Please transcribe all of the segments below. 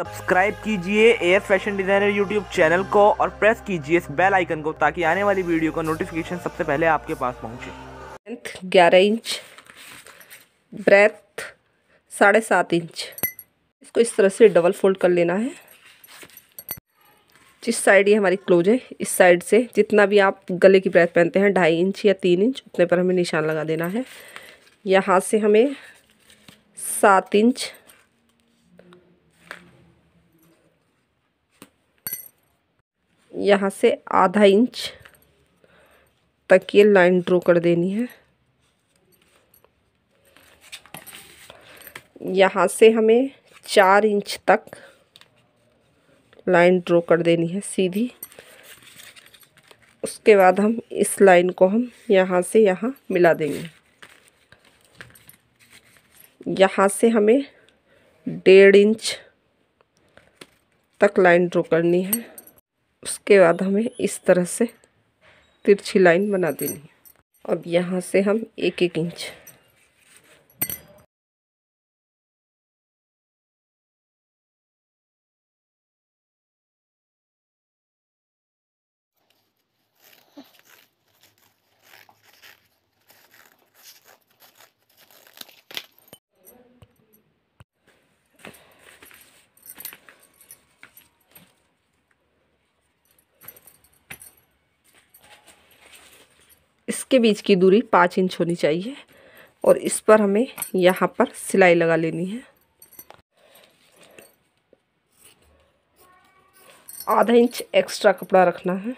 subscribe कीजिए air fashion designer YouTube channel को और प्रेस कीजिए इस बेल आइकन को ताकि आने वाली वीडियो का नोटिफिकेशन सबसे पहले आपके पास पहुंचे लेंथ ग्यारह इंच ब्रेथ साढ़े सात इंच इसको इस तरह से डबल फोल्ड कर लेना है जिस साइड ये हमारी क्लोज है इस साइड से जितना भी आप गले की ब्रेथ पहनते हैं ढाई इंच या तीन इंच उतने पर हमें निशान लगा देना है यहाँ से हमें सात इंच यहाँ से आधा इंच तक ये लाइन ड्रॉ कर देनी है यहाँ से हमें चार इंच तक लाइन ड्रॉ कर देनी है सीधी उसके बाद हम इस लाइन को हम यहाँ से यहाँ मिला देंगे यहाँ से हमें डेढ़ इंच तक लाइन ड्रॉ करनी है उसके बाद हमें इस तरह से तिरछी लाइन बना देनी है अब यहाँ से हम एक एक इंच इसके बीच की दूरी पाँच इंच होनी चाहिए और इस पर हमें यहाँ पर सिलाई लगा लेनी है आधा इंच एक्स्ट्रा कपड़ा रखना है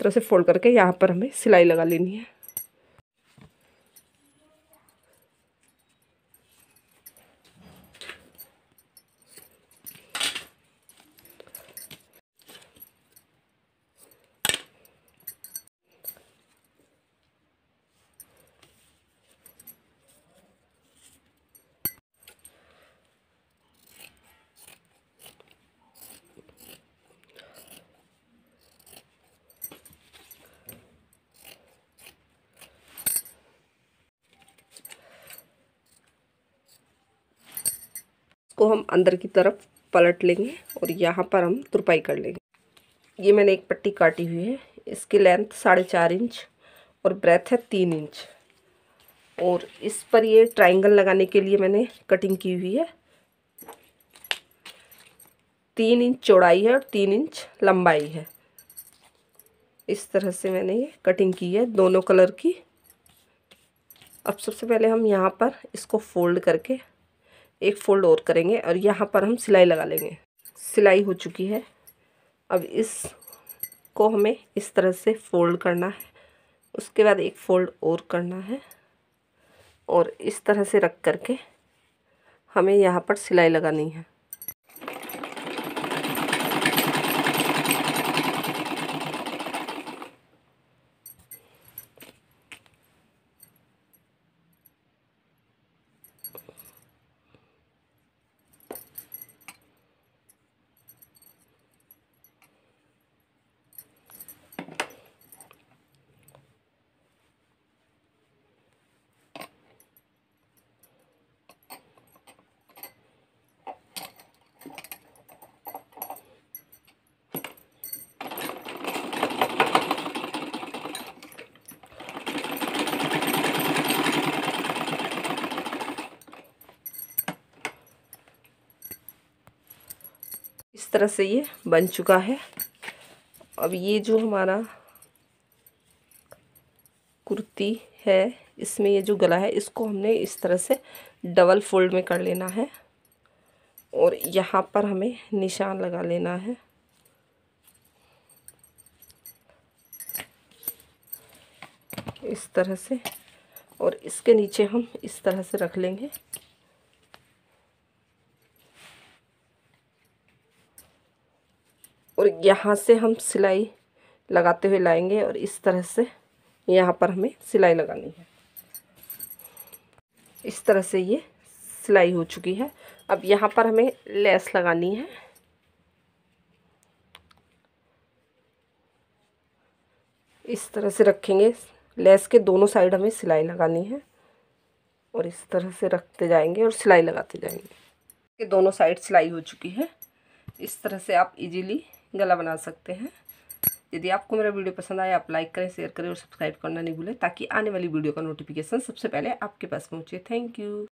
तरह से फोल्ड करके यहाँ पर हमें सिलाई लगा लेनी है इसको हम अंदर की तरफ पलट लेंगे और यहाँ पर हम तुरपाई कर लेंगे ये मैंने एक पट्टी काटी हुई है इसकी लेंथ साढ़े चार इंच और ब्रेथ है तीन इंच और इस पर ये ट्राइंगल लगाने के लिए मैंने कटिंग की हुई है तीन इंच चौड़ाई है और तीन इंच लंबाई है इस तरह से मैंने ये कटिंग की है दोनों कलर की अब सबसे पहले हम यहाँ पर इसको फोल्ड करके एक फोल्ड और करेंगे और यहाँ पर हम सिलाई लगा लेंगे सिलाई हो चुकी है अब इस को हमें इस तरह से फोल्ड करना है उसके बाद एक फोल्ड और करना है और इस तरह से रख करके हमें यहाँ पर सिलाई लगानी है तरह से ये बन चुका है अब ये जो हमारा कुर्ती है इसमें ये जो गला है इसको हमने इस तरह से डबल फोल्ड में कर लेना है और यहाँ पर हमें निशान लगा लेना है इस तरह से और इसके नीचे हम इस तरह से रख लेंगे और यहाँ से हम सिलाई लगाते हुए लाएंगे और इस तरह से यहाँ पर हमें सिलाई लगानी है इस तरह से ये सिलाई हो चुकी है अब यहाँ पर हमें लेस लगानी है इस तरह से रखेंगे लेस के दोनों साइड हमें सिलाई लगानी है और इस तरह से रखते जाएंगे और सिलाई लगाते जाएंगे के दोनों साइड सिलाई हो चुकी है इस तरह से आप इजीली गला बना सकते हैं यदि आपको मेरा वीडियो पसंद आया आप लाइक करें शेयर करें और सब्सक्राइब करना नहीं भूलें ताकि आने वाली वीडियो का नोटिफिकेशन सबसे पहले आपके पास पहुंचे थैंक यू